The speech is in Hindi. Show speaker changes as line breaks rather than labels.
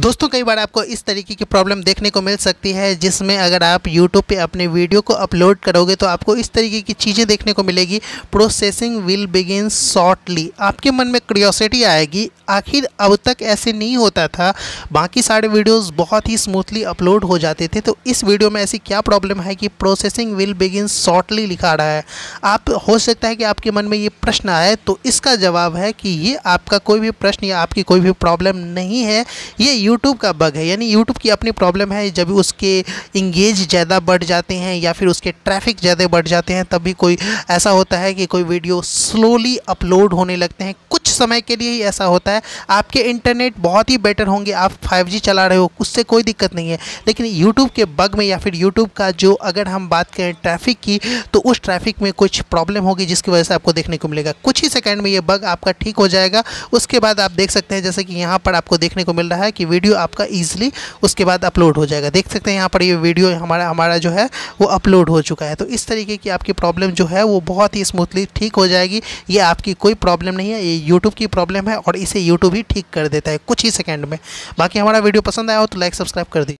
दोस्तों कई बार आपको इस तरीके की प्रॉब्लम देखने को मिल सकती है जिसमें अगर आप यूट्यूब पे अपने वीडियो को अपलोड करोगे तो आपको इस तरीके की चीज़ें देखने को मिलेगी प्रोसेसिंग विल बिगिन शॉर्टली आपके मन में क्रियोसिटी आएगी आखिर अब तक ऐसे नहीं होता था बाकी सारे वीडियोस बहुत ही स्मूथली अपलोड हो जाते थे तो इस वीडियो में ऐसी क्या प्रॉब्लम है कि प्रोसेसिंग विल बिगिन शॉर्टली लिखा रहा है आप हो सकता है कि आपके मन में ये प्रश्न आए तो इसका जवाब है कि ये आपका कोई भी प्रश्न या आपकी कोई भी प्रॉब्लम नहीं है ये यूट्यूब का बग है यानी यूट्यूब की अपनी प्रॉब्लम है जब उसके इंगेज ज़्यादा बढ़ जाते हैं या फिर उसके ट्रैफिक ज़्यादा बढ़ जाते हैं तभी कोई ऐसा होता है कि कोई वीडियो स्लोली अपलोड होने लगते हैं कुछ समय के लिए ही ऐसा होता है आपके इंटरनेट बहुत ही बेटर होंगे आप फाइव चला रहे हो उससे कोई दिक्कत नहीं है लेकिन यूट्यूब के बग में या फिर यूट्यूब का जो अगर हम बात करें ट्रैफिक की तो उस ट्रैफिक में कुछ प्रॉब्लम होगी जिसकी वजह से आपको देखने को मिलेगा कुछ ही सेकेंड में ये बग आपका ठीक हो जाएगा उसके बाद आप देख सकते हैं जैसे कि यहाँ पर आपको देखने को मिल रहा है कि वीडियो आपका ईजिली उसके बाद अपलोड हो जाएगा देख सकते हैं यहाँ पर ये वीडियो हमारा हमारा जो है वो अपलोड हो चुका है तो इस तरीके की आपकी प्रॉब्लम जो है वो बहुत ही स्मूथली ठीक हो जाएगी ये आपकी कोई प्रॉब्लम नहीं है ये यूट्यूब यूट्यूब की प्रॉब्लम है और इसे यूट्यूब ही ठीक कर देता है कुछ ही सेकेंड में बाकी हमारा वीडियो पसंद आया हो तो लाइक सब्सक्राइब कर दी